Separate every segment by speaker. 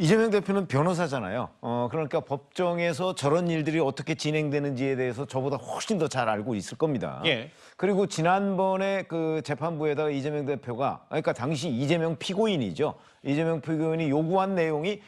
Speaker 1: 이재명 대표는 변호사잖아요. 어, 그러니까 법정에서 저런 일들이 어떻게 진행되는지에 대해서 저보다 훨씬 더 잘 알고 있을 겁니다. 예. 그리고 지난번에 그 재판부에다가 이재명 대표가 그러니까 당시 이재명 피고인이죠. 이재명 피고인이 요구한 내용이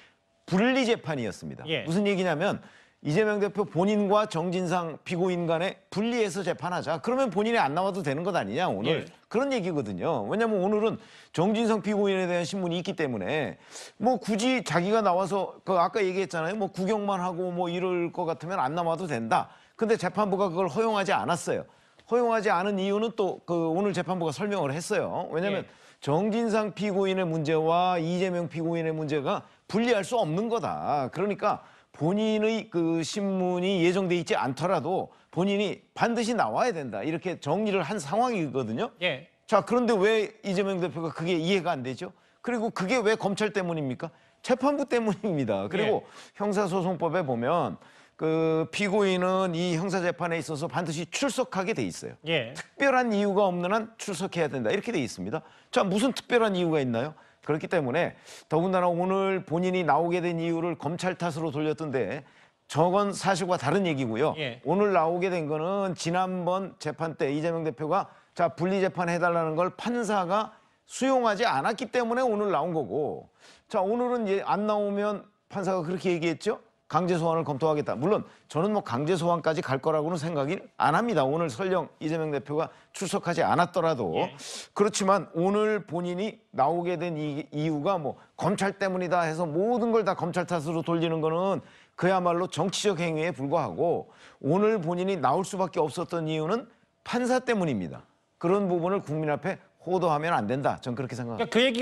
Speaker 1: 분리 재판이었습니다. 예. 무슨 얘기냐면 이재명 대표 본인과 정진상 피고인 간에 분리해서 재판하자. 그러면 본인이 안 나와도 되는 것 아니냐 오늘. 예. 그런 얘기거든요. 왜냐면 오늘은 정진상 피고인에 대한 신문이 있기 때문에 뭐 굳이 자기가 나와서 그 아까 얘기했잖아요. 뭐 구경만 하고 뭐 이럴 것 같으면 안 나와도 된다. 근데 재판부가 그걸 허용하지 않았어요. 허용하지 않은 이유는 또 그 오늘 재판부가 설명을 했어요. 왜냐면 예. 정진상 피고인의 문제와 이재명 피고인의 문제가 분리할 수 없는 거다. 그러니까 본인의 그 신문이 예정돼 있지 않더라도 본인이 반드시 나와야 된다 이렇게 정리를 한 상황이거든요. 예. 자 그런데 왜 이재명 대표가 그게 이해가 안 되죠? 그리고 그게 왜 검찰 때문입니까? 재판부 때문입니다. 그리고 예. 형사소송법에 보면 그 피고인은 이 형사재판에 있어서 반드시 출석하게 돼 있어요. 예. 특별한 이유가 없는 한 출석해야 된다 이렇게 돼 있습니다. 자 무슨 특별한 이유가 있나요? 그렇기 때문에 더군다나 오늘 본인이 나오게 된 이유를 검찰 탓으로 돌렸던데 저건 사실과 다른 얘기고요. 예. 오늘 나오게 된 거는 지난번 재판 때 이재명 대표가 자 분리 재판해달라는 걸 판사가 수용하지 않았기 때문에 오늘 나온 거고 자 오늘은 예, 안 나오면 판사가 그렇게 얘기했죠. 강제 소환을 검토하겠다. 물론 저는 뭐 강제 소환까지 갈 거라고는 생각이 안 합니다. 오늘 설령 이재명 대표가 출석하지 않았더라도 예. 그렇지만 오늘 본인이 나오게 된 이, 이유가 뭐 검찰 때문이다 해서 모든 걸 다 검찰 탓으로 돌리는 거는 그야말로 정치적 행위에 불과하고 오늘 본인이 나올 수밖에 없었던 이유는 판사 때문입니다. 그런 부분을 국민 앞에 호도하면 안 된다. 전 그렇게 생각합니다. 그러니까 그 얘기가...